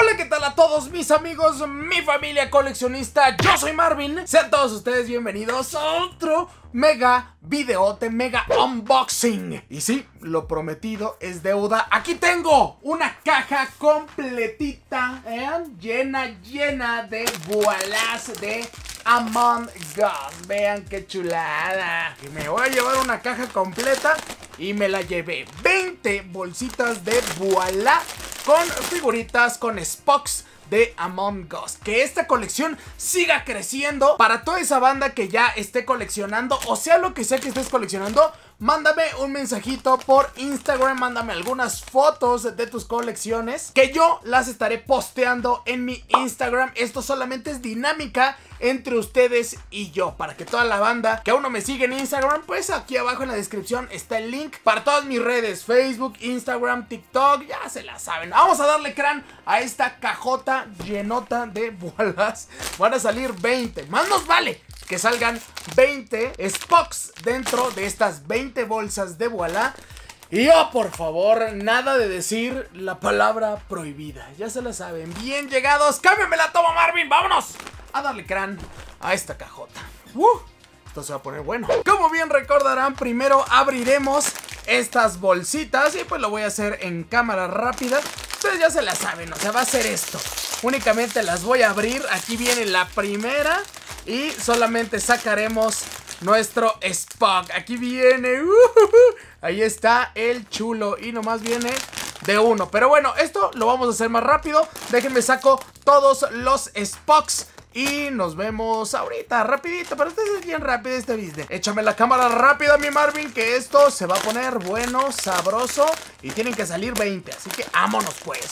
Hola, ¿qué tal a todos mis amigos, mi familia coleccionista? Yo soy Marvin. Sean todos ustedes bienvenidos a otro mega videote, mega unboxing. Y sí, lo prometido es deuda. Aquí tengo una caja completita, ¿eh? llena, llena de bolas de Among Us. Vean qué chulada. Y me voy a llevar una caja completa y me la llevé. 20 bolsitas de Voila con figuritas, con Spox de Among Us. Que esta colección siga creciendo para toda esa banda que ya esté coleccionando o sea lo que sea que estés coleccionando mándame un mensajito por Instagram, mándame algunas fotos de tus colecciones que yo las estaré posteando en mi Instagram. Esto solamente es dinámica entre ustedes y yo, para que toda la banda que aún no me sigue en Instagram, pues aquí abajo en la descripción está el link para todas mis redes, Facebook, Instagram, TikTok, ya se la saben. Vamos a darle crán a esta cajota llenota de bolas. Van a salir 20, más nos vale que salgan 20 Spocks dentro de estas 20 bolsas de Voilà. Y oh, por favor, nada de decir la palabra prohibida. Ya se la saben. Bien llegados. Cámbienme la toma, Marvin. Vámonos a darle crán a esta cajota. Uh, esto se va a poner bueno. Como bien recordarán, primero abriremos estas bolsitas. Y pues lo voy a hacer en cámara rápida. Ustedes ya se la saben. O sea, va a ser esto. Únicamente las voy a abrir. Aquí viene la primera. Y solamente sacaremos nuestro Spock. Aquí viene. Ahí está el chulo. Y nomás viene de uno. Pero bueno, esto lo vamos a hacer más rápido. Déjenme saco todos los Spocks. Y nos vemos ahorita, rapidito, pero este es bien rápido este business Échame la cámara rápida, mi Marvin, que esto se va a poner bueno, sabroso Y tienen que salir 20, así que vámonos pues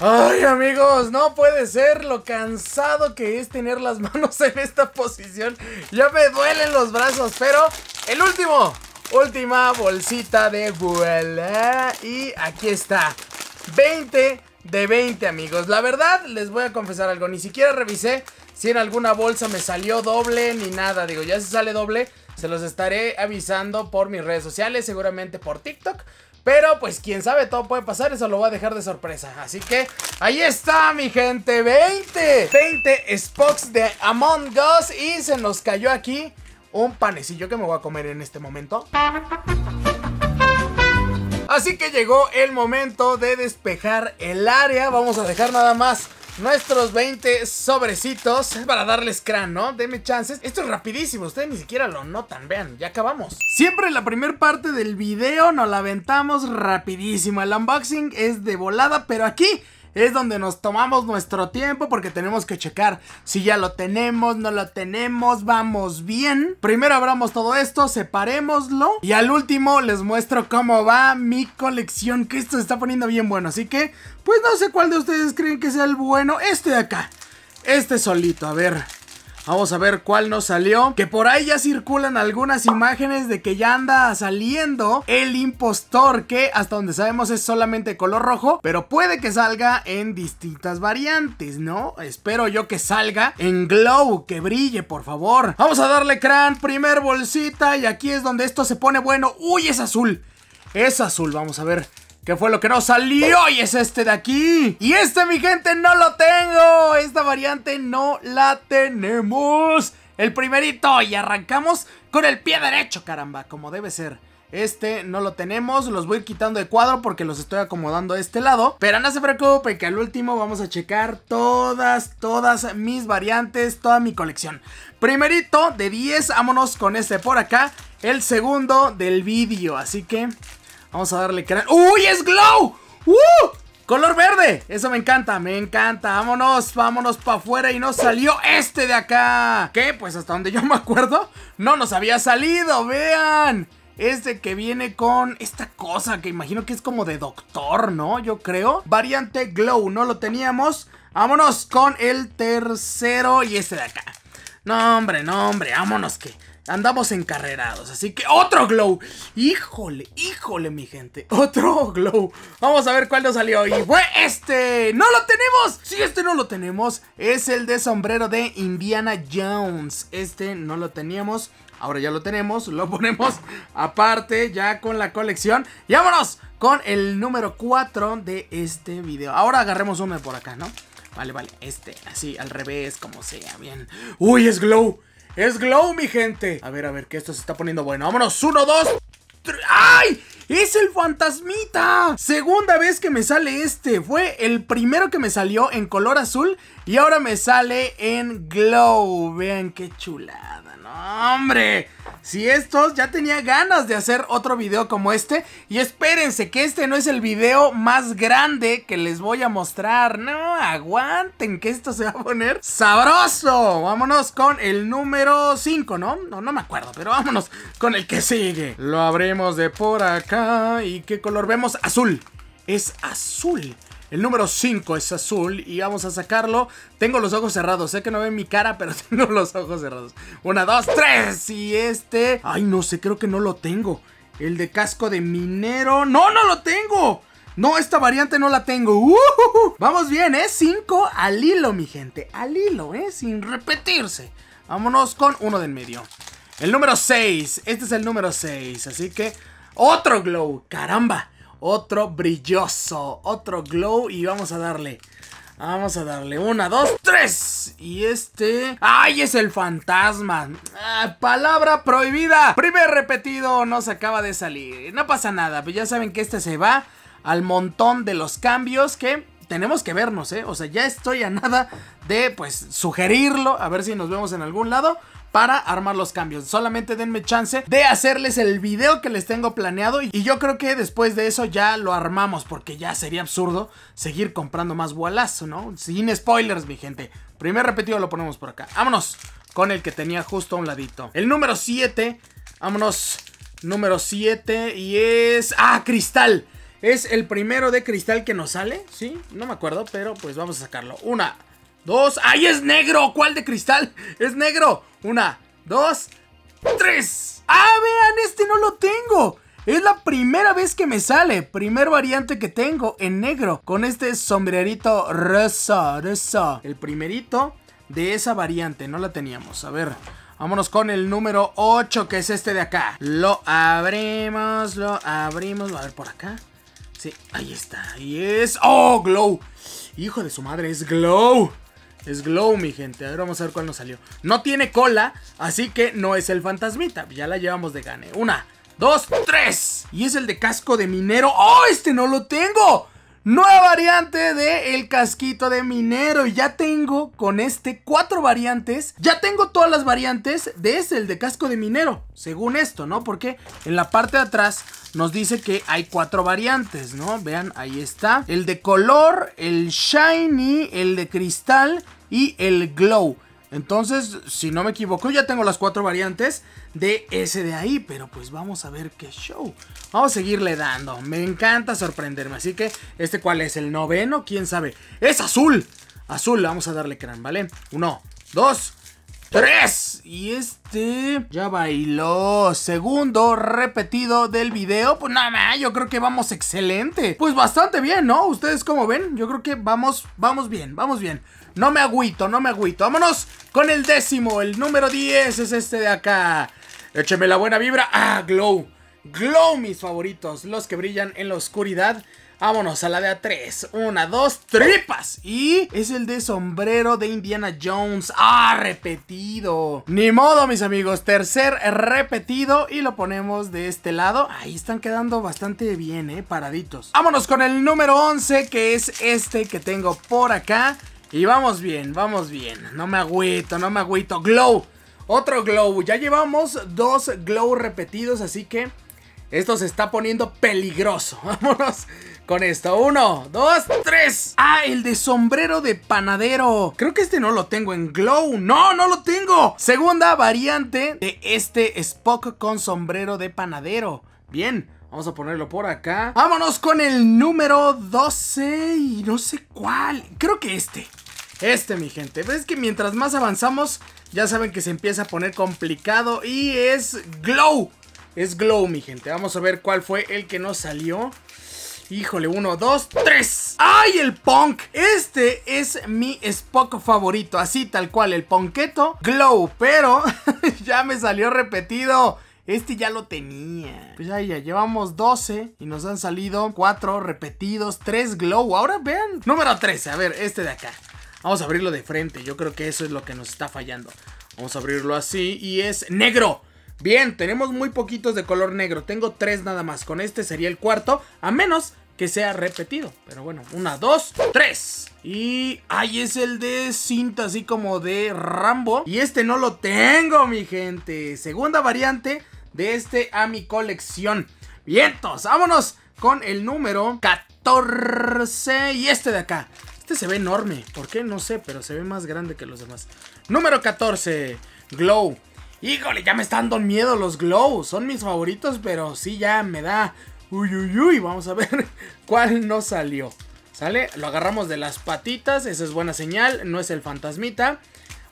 Ay amigos, no puede ser lo cansado que es tener las manos en esta posición. Ya me duelen los brazos, pero el último, última bolsita de vuela. Y aquí está, 20 de 20 amigos. La verdad, les voy a confesar algo, ni siquiera revisé si en alguna bolsa me salió doble ni nada. Digo, ya se sale doble, se los estaré avisando por mis redes sociales, seguramente por TikTok. Pero pues quién sabe, todo puede pasar, eso lo voy a dejar de sorpresa. Así que ahí está mi gente, 20, 20 spocks de Among Us y se nos cayó aquí un panecillo que me voy a comer en este momento. Así que llegó el momento de despejar el área, vamos a dejar nada más nuestros 20 sobrecitos para darles crán, ¿no? Deme chances. Esto es rapidísimo, ustedes ni siquiera lo notan, vean, ya acabamos. Siempre la primera parte del video nos la aventamos rapidísimo. El unboxing es de volada, pero aquí es donde nos tomamos nuestro tiempo porque tenemos que checar si ya lo tenemos, no lo tenemos, vamos bien. Primero abramos todo esto, separémoslo y al último les muestro cómo va mi colección, que esto se está poniendo bien bueno. Así que, pues no sé cuál de ustedes creen que sea el bueno, este de acá, este solito, a ver... Vamos a ver cuál nos salió. Que por ahí ya circulan algunas imágenes de que ya anda saliendo el impostor. Que hasta donde sabemos es solamente color rojo. Pero puede que salga en distintas variantes, ¿no? Espero yo que salga en glow, que brille, por favor. Vamos a darle Cran, primer bolsita. Y aquí es donde esto se pone bueno. ¡Uy, es azul! Es azul, vamos a ver. ¿Qué fue lo que no salió? Y es este de aquí. Y este, mi gente, no lo tengo. Esta variante no la tenemos. El primerito. Y arrancamos con el pie derecho, caramba. Como debe ser. Este no lo tenemos, los voy quitando de cuadro porque los estoy acomodando a este lado Pero no se preocupen que al último vamos a checar todas, todas mis variantes, toda mi colección Primerito de 10, vámonos con este por acá El segundo del vídeo, así que Vamos a darle crear ¡Uy, es glow! ¡Uh! Color verde, eso me encanta, me encanta Vámonos, vámonos para afuera y nos salió este de acá ¿Qué? pues hasta donde yo me acuerdo, no nos había salido, vean este que viene con esta cosa que imagino que es como de doctor, ¿no? Yo creo. Variante Glow, no lo teníamos. Vámonos con el tercero y este de acá. No, hombre, no, hombre, vámonos que Andamos encarrerados, así que otro glow. Híjole, híjole mi gente, otro glow. Vamos a ver cuál nos salió y fue este. No lo tenemos. sí, este no lo tenemos, es el de sombrero de Indiana Jones. Este no lo teníamos. Ahora ya lo tenemos, lo ponemos aparte ya con la colección. Y vámonos con el número 4 de este video. Ahora agarremos uno por acá, ¿no? Vale, vale, este, así, al revés, como sea, bien. ¡Uy, es Glow! Es Glow, mi gente. A ver, a ver, que esto se está poniendo bueno. Vámonos, uno, dos, ¡Ay! ¡Es el fantasmita! Segunda vez que me sale este. Fue el primero que me salió en color azul. Y ahora me sale en glow. Vean qué chulada, ¿no? ¡Hombre! si estos ya tenía ganas de hacer otro video como este. Y espérense que este no es el video más grande que les voy a mostrar. No, aguanten que esto se va a poner sabroso. Vámonos con el número 5, ¿no? No, no me acuerdo, pero vámonos con el que sigue. Lo abrimos de por acá. ¿Y qué color vemos? Azul. Es azul. El número 5 es azul y vamos a sacarlo. Tengo los ojos cerrados, sé que no ven mi cara, pero tengo los ojos cerrados. Una, dos, tres. Y este... Ay, no sé, creo que no lo tengo. El de casco de minero. No, no lo tengo. No, esta variante no la tengo. Vamos bien, ¿eh? 5 al hilo, mi gente. Al hilo, ¿eh? Sin repetirse. Vámonos con uno del medio. El número 6. Este es el número 6. Así que... Otro glow. Caramba otro brilloso, otro glow y vamos a darle. Vamos a darle una, dos, tres. Y este... ¡Ay, es el fantasma! Ah, palabra prohibida. Primer repetido, No se acaba de salir. No pasa nada, pero ya saben que este se va al montón de los cambios que tenemos que vernos, ¿eh? O sea, ya estoy a nada de, pues, sugerirlo. A ver si nos vemos en algún lado para armar los cambios. Solamente denme chance de hacerles el video que les tengo planeado y yo creo que después de eso ya lo armamos porque ya sería absurdo seguir comprando más bolas, ¿no? Sin spoilers, mi gente. Primer repetido lo ponemos por acá. Vámonos con el que tenía justo a un ladito. El número 7, vámonos, número 7 y es... ¡Ah, cristal! Es el primero de cristal que nos sale, ¿sí? No me acuerdo, pero pues vamos a sacarlo. Una, dos. ¡Ay, es negro! ¿Cuál de cristal? ¡Es negro! Una, dos, tres. ¡Ah, vean! Este no lo tengo. Es la primera vez que me sale, primer variante que tengo en negro con este sombrerito rosa, rosa. El primerito de esa variante, no la teníamos. A ver, vámonos con el número 8 que es este de acá. Lo abrimos, lo abrimos, a ver por acá. Sí, ahí está, ahí es... ¡Oh, Glow! Hijo de su madre, es Glow. Es Glow, mi gente. A ver, vamos a ver cuál nos salió. No tiene cola, así que no es el fantasmita. Ya la llevamos de gane. Una, dos, tres. Y es el de casco de minero. ¡Oh, este no lo tengo! Nueva variante de el casquito de minero. Ya tengo con este cuatro variantes. Ya tengo todas las variantes de ese, el de casco de minero. Según esto, ¿no? Porque en la parte de atrás nos dice que hay cuatro variantes, ¿no? Vean, ahí está. El de color, el shiny, el de cristal y el glow. Entonces, si no me equivoco, ya tengo las cuatro variantes de ese de ahí, pero pues vamos a ver qué show. Vamos a seguirle dando, me encanta sorprenderme, así que este cuál es, el noveno, quién sabe. ¡Es azul! Azul, vamos a darle crán, ¿vale? Uno, dos, Tres, Y este ya bailó. Segundo repetido del video. Pues nada, yo creo que vamos excelente. Pues bastante bien, ¿no? Ustedes como ven, yo creo que vamos, vamos bien, vamos bien. No me agüito, no me agüito. Vámonos con el décimo. El número 10 es este de acá. Écheme la buena vibra. Ah, Glow. Glow, mis favoritos. Los que brillan en la oscuridad. Vámonos a la de a tres. Una, dos, tripas. Y es el de sombrero de Indiana Jones. Ah, repetido. Ni modo, mis amigos. Tercer repetido. Y lo ponemos de este lado. Ahí están quedando bastante bien, eh. Paraditos. Vámonos con el número 11, que es este que tengo por acá. Y vamos bien, vamos bien. No me agüito, no me agüito. Glow. Otro glow. Ya llevamos dos glow repetidos, así que... Esto se está poniendo peligroso. Vámonos con esto. Uno, dos, tres. Ah, el de sombrero de panadero. Creo que este no lo tengo en Glow. No, no lo tengo. Segunda variante de este Spock con sombrero de panadero. Bien. Vamos a ponerlo por acá. Vámonos con el número 12 y no sé cuál. Creo que este. Este, mi gente. Ves pues es que mientras más avanzamos, ya saben que se empieza a poner complicado y es Glow. Es Glow, mi gente. Vamos a ver cuál fue el que nos salió. Híjole, uno, dos, tres. ¡Ay, el punk! Este es mi Spock favorito, así tal cual, el ponqueto Glow, pero ya me salió repetido. Este ya lo tenía. Pues ya, ya llevamos 12 y nos han salido 4 repetidos, 3 glow. Ahora vean. Número 13, a ver, este de acá. Vamos a abrirlo de frente, yo creo que eso es lo que nos está fallando. Vamos a abrirlo así y es negro. Bien, tenemos muy poquitos de color negro. Tengo tres nada más. Con este sería el cuarto. A menos que sea repetido. Pero bueno, una, dos, tres. Y ahí es el de cinta, así como de Rambo. Y este no lo tengo, mi gente. Segunda variante de este a mi colección. Vientos, vámonos con el número 14. Y este de acá. Este se ve enorme. ¿Por qué? No sé, pero se ve más grande que los demás. Número 14. Glow. Híjole, ya me están dando miedo los Glow. Son mis favoritos, pero sí ya me da Uy, uy, uy, vamos a ver cuál no salió. ¿Sale? Lo agarramos de las patitas, esa es buena señal, no es el fantasmita.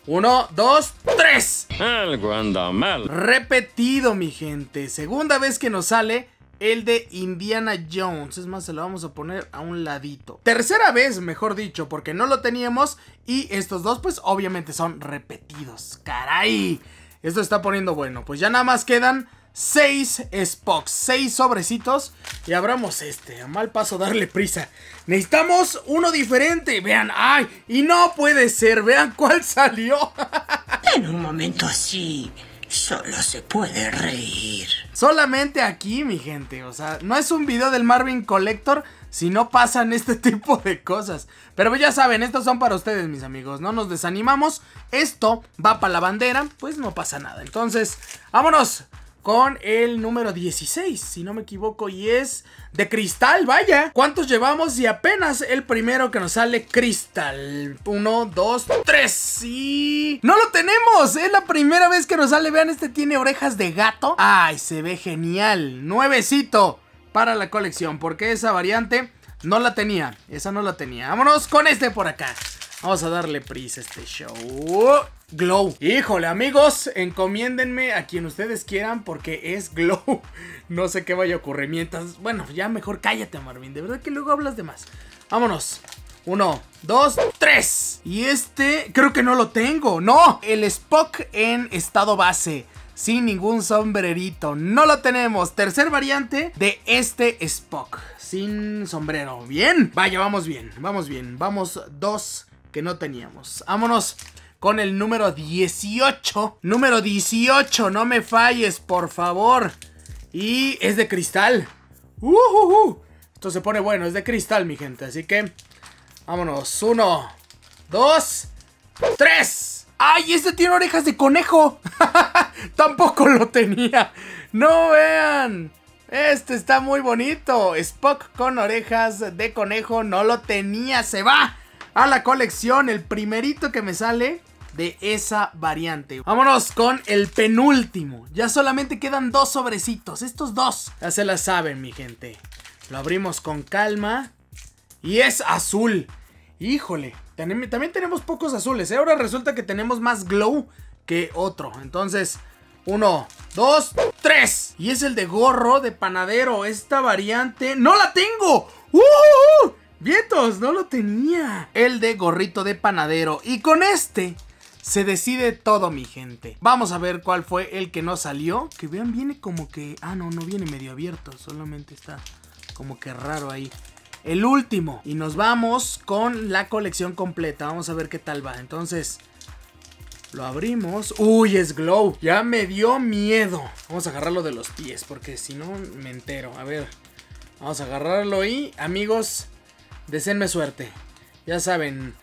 Uno, dos, tres. Algo anda mal. Repetido, mi gente. Segunda vez que nos sale el de Indiana Jones. Es más, se lo vamos a poner a un ladito. Tercera vez, mejor dicho, porque no lo teníamos. Y estos dos, pues, obviamente son repetidos. ¡Caray! Esto está poniendo bueno. Pues ya nada más quedan 6 Spocks, 6 sobrecitos. Y abramos este. A mal paso darle prisa. Necesitamos uno diferente. Vean, ay, y no puede ser. Vean cuál salió. en un momento así, solo se puede reír. Solamente aquí, mi gente. O sea, no es un video del Marvin Collector si no pasan este tipo de cosas. Pero pues ya saben, estos son para ustedes, mis amigos. No nos desanimamos. Esto va para la bandera. Pues no pasa nada. Entonces, vámonos con el número 16, si no me equivoco, y es de cristal, vaya. ¿Cuántos llevamos? Y apenas el primero que nos sale cristal. Uno, dos, tres, y... ¡No lo tenemos! Es la primera vez que nos sale, vean, este tiene orejas de gato. ¡Ay, se ve genial! Nuevecito para la colección, porque esa variante no la tenía. Esa no la tenía. Vámonos con este por acá. Vamos a darle prisa a este show. Glow. Híjole, amigos, encomiéndenme a quien ustedes quieran porque es Glow. No sé qué vaya a ocurrir mientras... Bueno, ya mejor cállate, Marvin. De verdad que luego hablas de más. Vámonos. Uno, dos, tres. Y este, creo que no lo tengo. No, el Spock en estado base. Sin ningún sombrerito. No lo tenemos. Tercer variante de este Spock. Sin sombrero. Bien. Vaya, vamos bien. Vamos bien. Vamos dos que no teníamos. Vámonos con el número 18. Número 18, no me falles, por favor. Y es de cristal. Esto se pone bueno, es de cristal, mi gente. Así que, vámonos. Uno, dos, tres. ¡Ay, este tiene orejas de conejo! Tampoco lo tenía. No vean. Este está muy bonito. Spock con orejas de conejo no lo tenía. Se va a la colección, el primerito que me sale de esa variante. Vámonos con el penúltimo. Ya solamente quedan dos sobrecitos, estos dos. Ya se la saben, mi gente. Lo abrimos con calma. Y es azul. Híjole, también tenemos pocos azules. ¿eh? Ahora resulta que tenemos más glow que otro. Entonces, uno, dos, tres. Y es el de gorro de panadero. Esta variante no la tengo. ¡Uh! uh, uh! Vientos, no lo tenía. El de gorrito de panadero. Y con este se decide todo, mi gente. Vamos a ver cuál fue el que no salió. Que vean, viene como que... Ah, no, no viene medio abierto. Solamente está como que raro ahí. El último. Y nos vamos con la colección completa. Vamos a ver qué tal va. Entonces... Lo abrimos. Uy, es Glow. Ya me dio miedo. Vamos a agarrarlo de los pies porque si no me entero. A ver. Vamos a agarrarlo y amigos, Deseenme suerte. Ya saben,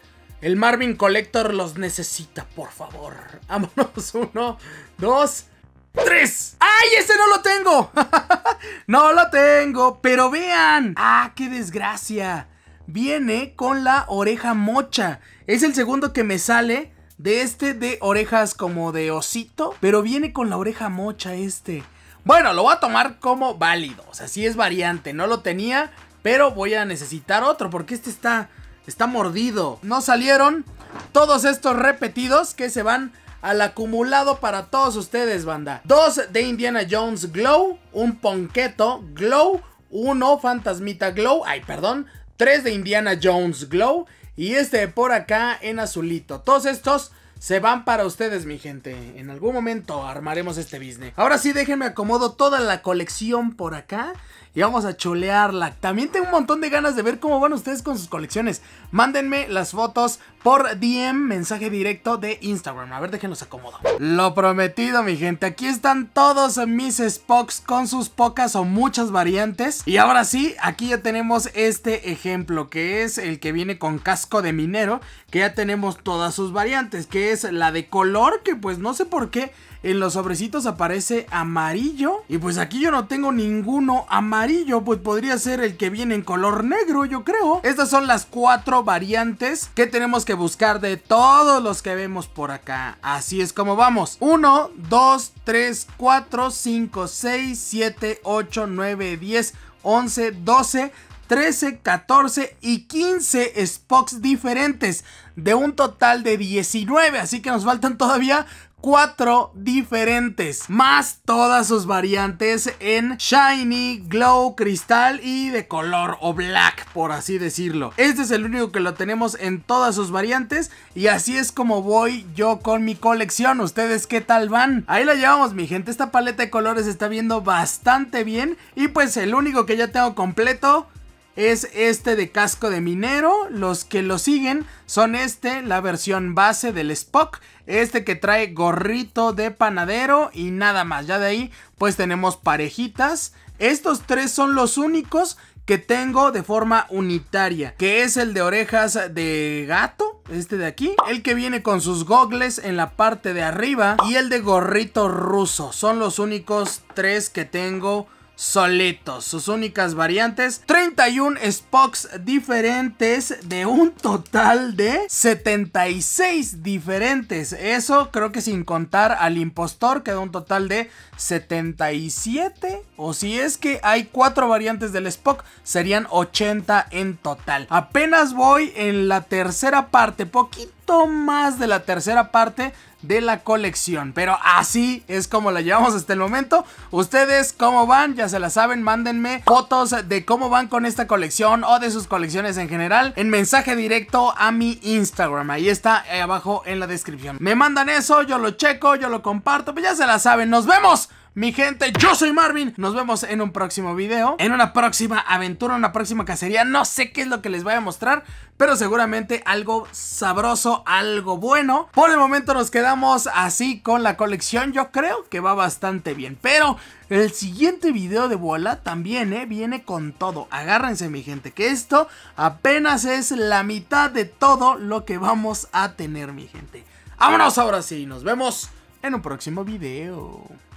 el Marvin Collector los necesita, por favor. Vámonos, uno, dos, tres. ¡Ay, ese no lo tengo! no lo tengo, pero vean. ¡Ah, qué desgracia! Viene con la oreja mocha. Es el segundo que me sale de este de orejas como de osito, pero viene con la oreja mocha este. Bueno, lo voy a tomar como válido, o sea, sí es variante, no lo tenía, pero voy a necesitar otro porque este está, está mordido. No salieron todos estos repetidos que se van al acumulado para todos ustedes, banda. Dos de Indiana Jones Glow, un Ponqueto Glow, uno Fantasmita Glow, ay, perdón, tres de Indiana Jones Glow y este de por acá en azulito. Todos estos se van para ustedes, mi gente. En algún momento armaremos este business. Ahora sí, déjenme acomodo toda la colección por acá y vamos a chulearla. También tengo un montón de ganas de ver cómo van ustedes con sus colecciones. Mándenme las fotos por DM, mensaje directo de Instagram. A ver, déjenlos acomodo. Lo prometido, mi gente. Aquí están todos mis Spocks con sus pocas o muchas variantes. Y ahora sí, aquí ya tenemos este ejemplo, que es el que viene con casco de minero, que ya tenemos todas sus variantes, que es la de color, que pues no sé por qué en los sobrecitos aparece amarillo. Y pues aquí yo no tengo ninguno amarillo. Pues podría ser el que viene en color negro, yo creo. Estas son las cuatro variantes que tenemos que buscar de todos los que vemos por acá. Así es como vamos. 1, 2, 3, 4, 5, 6, 7, 8, 9, 10, 11, 12... 13, 14 y 15 spots diferentes de un total de 19. Así que nos faltan todavía cuatro diferentes, más todas sus variantes en shiny, glow, cristal y de color o black, por así decirlo. Este es el único que lo tenemos en todas sus variantes y así es como voy yo con mi colección. ¿Ustedes qué tal van? Ahí la llevamos, mi gente. Esta paleta de colores está viendo bastante bien y pues el único que ya tengo completo es este de casco de minero. Los que lo siguen son este, la versión base del Spock. Este que trae gorrito de panadero y nada más. Ya de ahí pues tenemos parejitas. Estos tres son los únicos que tengo de forma unitaria, que es el de orejas de gato, este de aquí, el que viene con sus gogles en la parte de arriba y el de gorrito ruso. Son los únicos tres que tengo solitos. Sus únicas variantes, 31 Spocks diferentes de un total de 76 diferentes. Eso creo que sin contar al impostor queda un total de 77. O si es que hay 4 variantes del Spock, serían 80 en total. Apenas voy en la tercera parte, poquito más de la tercera parte de la colección. Pero así es como la llevamos hasta el momento. Ustedes, ¿cómo van? Ya se la saben, mándenme fotos de cómo van con esta colección o de sus colecciones en general en mensaje directo a mi Instagram. Ahí está, abajo en la descripción. Me mandan eso, yo lo checo, yo lo comparto, pues ya se la saben. ¡Nos vemos! Mi gente, yo soy Marvin. Nos vemos en un próximo video, en una próxima aventura, una próxima cacería. No sé qué es lo que les voy a mostrar, pero seguramente algo sabroso, algo bueno. Por el momento nos quedamos así con la colección. Yo creo que va bastante bien, pero... El siguiente video de bola también, eh, Viene con todo. Agárrense, mi gente, que esto apenas es la mitad de todo lo que vamos a tener, mi gente. Vámonos ahora sí, nos vemos en un próximo video.